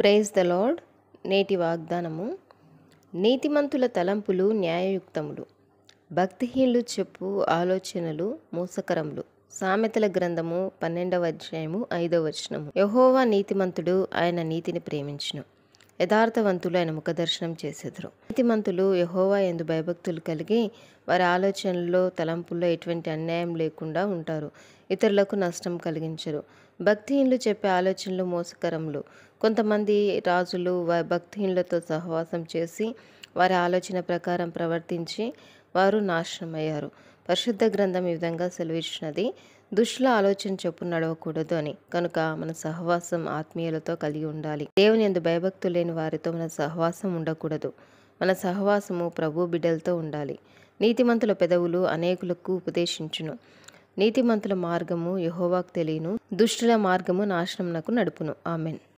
praise the lord నేటి వాగ్దానము నీతిమంతుల తలంపులు న్యాయయుక్తములు భక్తిహీనులు చెప్పు ఆలోచనలు మోసకరములు సామెతల గ్రంథము పన్నెండవ అధ్యాయము ఐదవ వచనము యహోవా నీతిమంతుడు ఆయన నీతిని ప్రేమించును యథార్థవంతులు ఆయన ముఖ దర్శనం చేసెదరు నీతిమంతులు యహోవా ఎందు భయభక్తులు కలిగి వారి ఆలోచనల్లో తలంపుల్లో ఎటువంటి అన్యాయం లేకుండా ఉంటారు ఇతరులకు నష్టం కలిగించరు భక్తిహీనులు చెప్పే ఆలోచనలు మోసకరములు కొంతమంది రాజులు వారి భక్తిహీనులతో సహవాసం చేసి వారి ఆలోచన ప్రకారం ప్రవర్తించి వారు నాశనమయ్యారు పరిశుద్ధ గ్రంథం ఈ విధంగా సెలవిచ్చినది దుష్టుల ఆలోచన చెప్పు నడవకూడదు అని కనుక మన సహవాసం ఆత్మీయులతో కలిగి ఉండాలి దేవుని ఎందు భయభక్తులు లేని వారితో మన సహవాసం ఉండకూడదు మన సహవాసము ప్రభు బిడ్డలతో ఉండాలి నీతిమంతుల పెదవులు అనేకులకు ఉపదేశించును నీతిమంతుల మార్గము యహోవాకు తెలియను దుష్టుల మార్గము నాశనమునకు నడుపును ఆమెన్